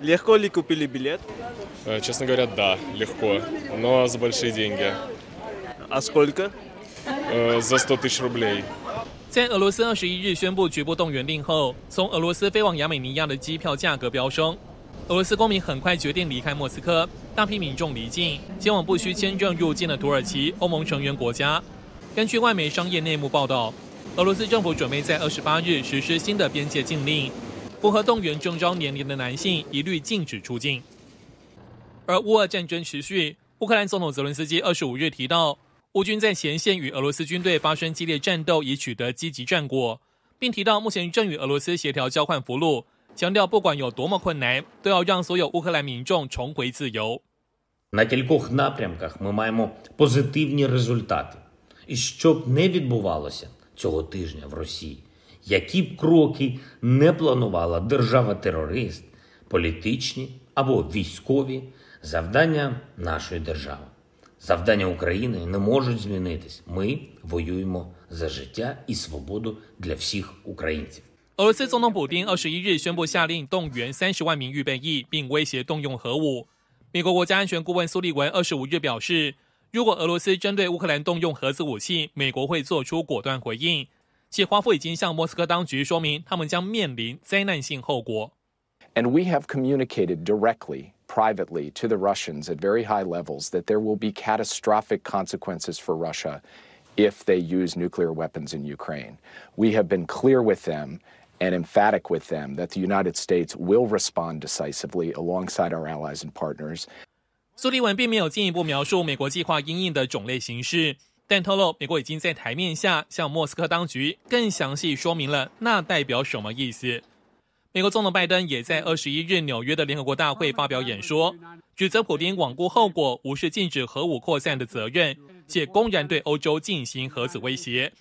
легко ли купили билет? Честно говоря, да, легко, но за большие деньги. А сколько? За сто тысяч рублей。在俄罗斯二十一日宣布局部动员令后，从俄罗斯飞往亚美尼亚的机票价格飙升。俄罗斯公民很快决定离开莫斯科，大批民众离境前往不需签证入境的土耳其、欧盟成员国。根据外媒商业内幕报道，俄罗斯政府准备在二十八日实施新的边界禁令。符合动员征召年龄的男性一律禁止出境。而乌俄战争持续，乌克兰总统泽连斯基二十五日提到，乌军在前线与俄罗斯军队发生激烈战斗，已取得积极战果，并提到目前正与俄罗斯协调交换俘虏，强调不管有多么困难，都要让所有乌克兰民众重回自由。які б кроки не планувала держава-терорист, політичні або військові завдання нашої держави. Завдання України не можуть змінитись. Ми воюємо за життя і свободу для всіх українців. 俄罗斯总统普京二十一日宣布下令动员三十万名预备役，并威胁动用核武。美国国家安全顾问苏利文二十五日表示，如果俄罗斯针对乌克兰动用核子武器，美国会做出果断回应，谢华夫已经向莫斯科当局说明，他们将面临灾难性后果。And we have communicated directly, privately, to the Russians at very high levels that there will be catastrophic consequences for Russia if they use nuclear weapons in Ukraine. We have been clear with them and emphatic with them that the United States will respond decisively alongside our allies and partners. 但透露，美国已经在台面下向莫斯科当局更详细说明了那代表什么意思。美国总统拜登也在二十一日纽约的联合国大会发表演说，指责普京罔顾后果、无视禁止核武扩散的责任，且公然对欧洲进行核子威胁。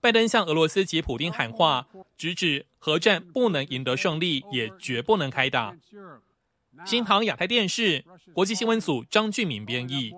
拜登向俄罗斯及普京喊话，直指核战不能赢得胜利，也绝不能开打。新唐亚太电视国际新闻组张俊敏编译。